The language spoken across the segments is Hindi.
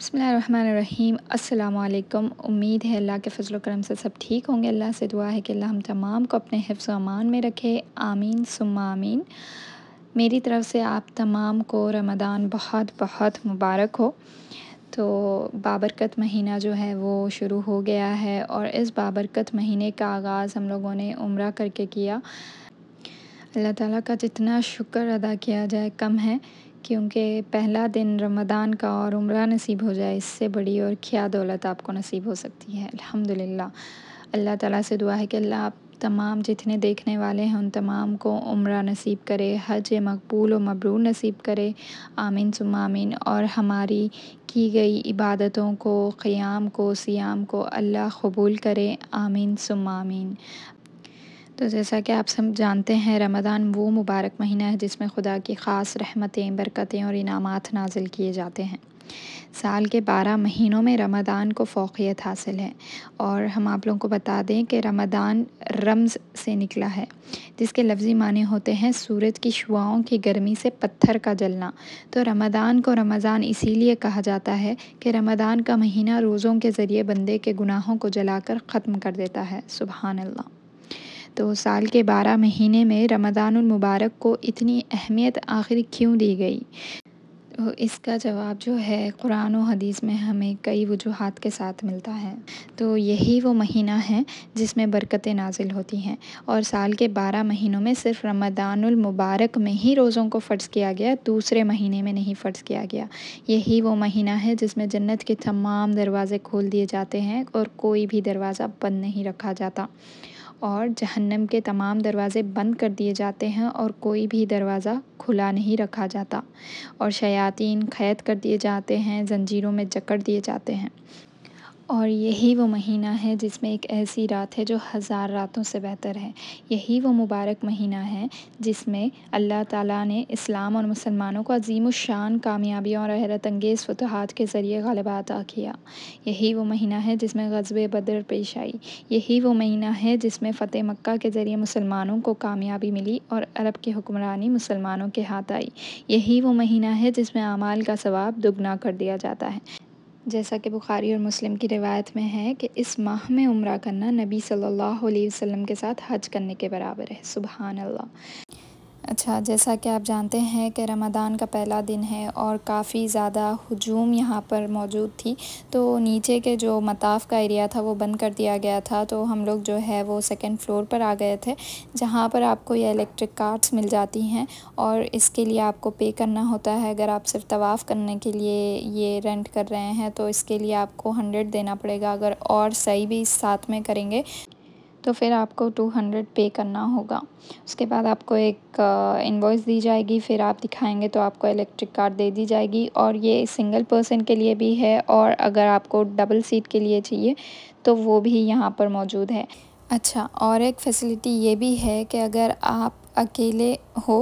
बसमीम् अल्लाम उम्मीद है अल्लाह के फजल करम से सब ठीक होंगे अल्लाह से दुआ है कि अल्लाह हम तमाम को अपने हिफ्ज़ अमान में रखे आमीन सुम आमीन मेरी तरफ़ से आप तमाम को रमदान बहुत बहुत मुबारक हो तो बाबरकत महीना जो है वो शुरू हो गया है और इस बाबरकत महीने का आगाज़ हम लोगों ने उम्र करके किया अल्लाह ताली का जितना शुक्र अदा किया जाए कम है कि उनके पहला दिन रमदान का और उम्र नसीब हो जाए इससे बड़ी और क्या दौलत आपको नसीब हो सकती है अल्हम्दुलिल्लाह अल्लाह ताला से दुआ है कि अल्लाह आप तमाम जितने देखने वाले हैं उन तमाम को उम्र नसीब करे हज मकबूल व मबरू नसीब करे आमीन सुमामीन और हमारी की गई इबादतों को क़याम को सियाम को अल्लाह कबूल करे आमीन सुमामीन तो जैसा कि आप सब जानते हैं रमदान वो मुबारक महीना है जिसमें खुदा की ख़ास रहमतें बरकतें और इनामात नाजिल किए जाते हैं साल के बारह महीनों में रमदान को फोकियत हासिल है और हम आप लोगों को बता दें कि रमदान रम्ज़ से निकला है जिसके लफ्ज़ी माने होते हैं सूरज की शुआओं की गर्मी से पत्थर का जलना तो रमदान को रमज़ान इसीलिए कहा जाता है कि रमदान का महीना रोज़ों के ज़रिए बंदे के गुनाहों को जलाकर ख़त्म कर देता है सुबहानल्ला तो साल के बारह महीने में रमदानमबारक को इतनी अहमियत आखिर क्यों दी गई तो इसका जवाब जो है कुरान और हदीस में हमें कई वजूहत के साथ मिलता है तो यही वो महीना है जिसमें बरकतें नाजिल होती हैं और साल के बारह महीनों में सिर्फ मुबारक में ही रोज़ों को फ़र्ज़ किया गया दूसरे महीने में नहीं फ़र्ज़ किया गया यही वो महीना है जिसमें जन्नत के तमाम दरवाज़े खोल दिए जाते हैं और कोई भी दरवाज़ा बंद नहीं रखा जाता और जहन्नम के तमाम दरवाज़े बंद कर दिए जाते हैं और कोई भी दरवाज़ा खुला नहीं रखा जाता और शयातीन क़ैद कर दिए जाते हैं ज़ंजीरों में जकड़ दिए जाते हैं और यही वो महीना है जिसमें एक ऐसी रात है जो हज़ार रातों से बेहतर है यही वो मुबारक महीना है जिसमें अल्लाह ताला ने इस्लाम और मुसलमानों को अजीम शान कामयाबियों और हैरत अंगेज़ फतहत के ज़रिए गलबा अदा किया यही वो महीना है जिसमें गजब बदर पेश आई यही वो महीना है जिसमें फ़तेह मक्का के ज़रिए मुसलमानों को कामयाबी मिली और अरब की हुक्मरानी मुसलमानों के हाथ आई यही वो महीना है जिसमें अमाल का सवाब दुगना कर दिया जाता है जैसा कि बुखारी और मुस्लिम की रिवायत में है कि इस माह में उम्र करना नबी सल्लल्लाहु अलैहि वसल्लम के साथ हज करने के बराबर है सुबहान अल्लाह अच्छा जैसा कि आप जानते हैं कि रमदान का पहला दिन है और काफ़ी ज़्यादा हजूम यहाँ पर मौजूद थी तो नीचे के जो मताफ़ का एरिया था वो बंद कर दिया गया था तो हम लोग जो है वो सेकेंड फ्लोर पर आ गए थे जहाँ पर आपको ये इलेक्ट्रिक कार्ड्स मिल जाती हैं और इसके लिए आपको पे करना होता है अगर आप सिर्फ तवाफ़ करने के लिए ये रेंट कर रहे हैं तो इसके लिए आपको हंड्रेड देना पड़ेगा अगर और सही भी साथ में करेंगे तो फिर आपको टू हंड्रेड पे करना होगा उसके बाद आपको एक इन्वॉइस uh, दी जाएगी फिर आप दिखाएंगे तो आपको इलेक्ट्रिक कार दे दी जाएगी और ये सिंगल पर्सन के लिए भी है और अगर आपको डबल सीट के लिए चाहिए तो वो भी यहाँ पर मौजूद है अच्छा और एक फैसिलिटी ये भी है कि अगर आप अकेले हो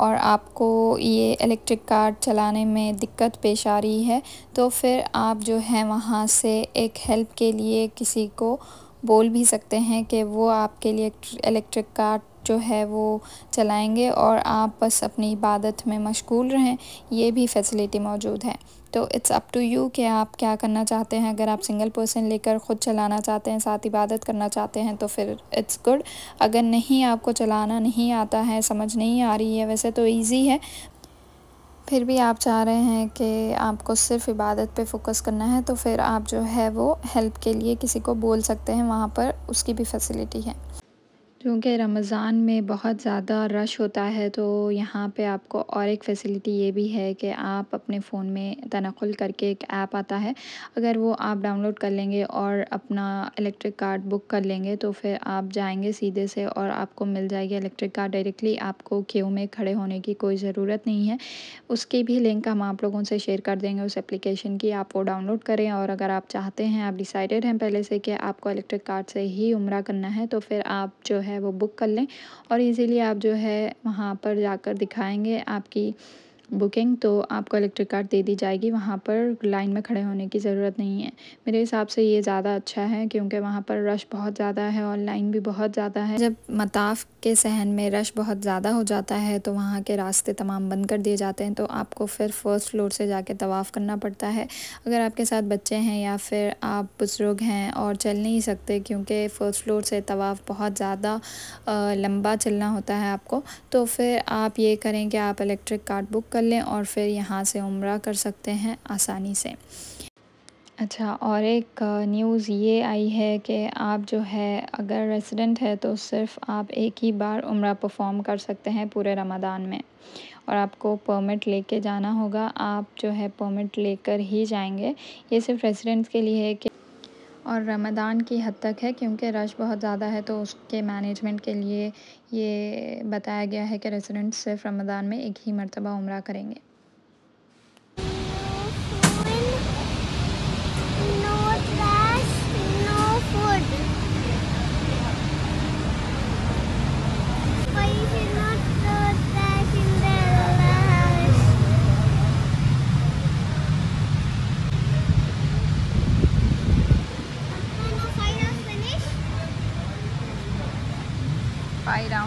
और आपको ये इलेक्ट्रिक कार चलाने में दिक्कत पेश आ रही है तो फिर आप जो है वहाँ से एक हेल्प के लिए किसी को बोल भी सकते हैं कि वो आपके लिए इलेक्ट्रिक कार जो है वो चलाएंगे और आप बस अपनी इबादत में मशगूल रहें ये भी फैसिलिटी मौजूद है तो इट्स अप टू यू कि आप क्या करना चाहते हैं अगर आप सिंगल पर्सन लेकर ख़ुद चलाना चाहते हैं साथ इबादत करना चाहते हैं तो फिर इट्स गुड अगर नहीं आपको चलाना नहीं आता है समझ नहीं आ रही है वैसे तो ईजी है फिर भी आप चाह रहे हैं कि आपको सिर्फ इबादत पे फोकस करना है तो फिर आप जो है वो हेल्प के लिए किसी को बोल सकते हैं वहाँ पर उसकी भी फैसिलिटी है क्योंकि रमज़ान में बहुत ज़्यादा रश होता है तो यहाँ पे आपको और एक फ़ैसिलिटी ये भी है कि आप अपने फ़ोन में तनक़ुल करके एक ऐप आता है अगर वो आप डाउनलोड कर लेंगे और अपना इलेक्ट्रिक कार्ड बुक कर लेंगे तो फिर आप जाएंगे सीधे से और आपको मिल जाएगी इलेक्ट्रिक कार्ड डायरेक्टली आपको क्यों में खड़े होने की कोई ज़रूरत नहीं है उसकी भी लिंक हम आप लोगों से शेयर कर देंगे उस एप्लीकेशन की आप वो डाउनलोड करें और अगर आप चाहते हैं आप डिसाइडेड हैं पहले से कि आपको इलेक्ट्रिक कार्ड से ही उम्र करना है तो फिर आप जो है है वो बुक कर लें और इजीली आप जो है वहाँ पर जाकर दिखाएंगे आपकी बुकिंग तो आपको इलेक्ट्रिक कार्ड दे दी जाएगी वहाँ पर लाइन में खड़े होने की ज़रूरत नहीं है मेरे हिसाब से ये ज़्यादा अच्छा है क्योंकि वहाँ पर रश बहुत ज़्यादा है और लाइन भी बहुत ज़्यादा है जब मताफ के सहन में रश बहुत ज़्यादा हो जाता है तो वहाँ के रास्ते तमाम बंद कर दिए जाते हैं तो आपको फिर फर्स्ट फ्लोर से जाके तवाफ़ करना पड़ता है अगर आपके साथ बच्चे हैं या फिर आप बुज़ुर्ग हैं और चल नहीं सकते क्योंकि फ़र्स्ट फ्लोर से तवाफ़ बहुत ज़्यादा लंबा चलना होता है आपको तो फिर आप ये करें कि आप इलेक्ट्रिक कार्ड बुक कर लें और फिर यहाँ से उम्र कर सकते हैं आसानी से अच्छा और एक न्यूज़ ये आई है कि आप जो है अगर रेसिडेंट है तो सिर्फ आप एक ही बार उम्र परफॉर्म कर सकते हैं पूरे रमदान में और आपको परमिट लेके जाना होगा आप जो है परमिट लेकर ही जाएंगे ये सिर्फ रेसिडेंट्स के लिए है कि और रमदान की हद तक है क्योंकि रश बहुत ज़्यादा है तो उसके मैनेजमेंट के लिए ये बताया गया है कि रेज़िडेंट्स सिर्फ़ रमदान में एक ही मरतबा उम्र करेंगे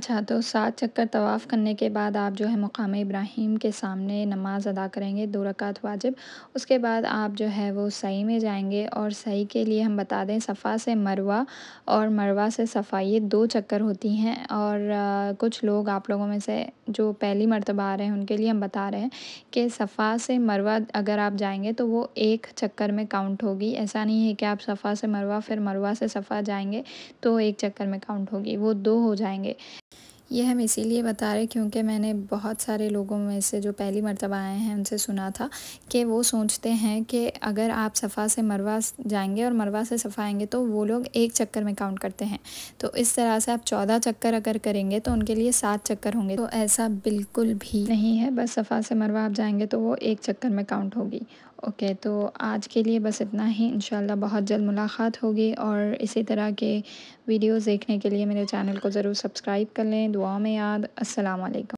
अच्छा तो सात चक्कर तवाफ़ करने के बाद आप जो है मुकाम इब्राहिम के सामने नमाज़ अदा करेंगे दो रकात वाजिब उसके बाद आप जो है वो सही में जाएंगे और सही के लिए हम बता दें सफ़ा से मरवा और मरवा से सफ़ा ये दो चक्कर होती हैं और कुछ लोग आप लोगों में से जो पहली मरतबा आ रहे हैं उनके लिए हम बता रहे हैं कि सफ़ा से मरवा अगर आप जाएंगे तो वो एक चक्कर में काउंट होगी ऐसा नहीं है कि आप सफ़ा से मरवा फिर मरवा से सफ़ा जाएंगे तो एक चक्कर में काउंट होगी वो दो हो जाएंगे ये हम इसीलिए बता रहे क्योंकि मैंने बहुत सारे लोगों में से जो पहली मरतबा आए हैं उनसे सुना था कि वो सोचते हैं कि अगर आप सफ़ा से मरवा जाएंगे और मरवा से सफ़ा आएंगे तो वो लोग एक चक्कर में काउंट करते हैं तो इस तरह से आप चौदह चक्कर अगर करेंगे तो उनके लिए सात चक्कर होंगे तो ऐसा बिल्कुल भी नहीं है बस सफ़ा से मरवा आप जाएंगे तो वो एक चक्कर में काउंट होगी ओके okay, तो आज के लिए बस इतना ही इन बहुत जल्द मुलाकात होगी और इसी तरह के वीडियोस देखने के लिए मेरे चैनल को ज़रूर सब्सक्राइब कर लें दुआ में याद अस्सलाम वालेकुम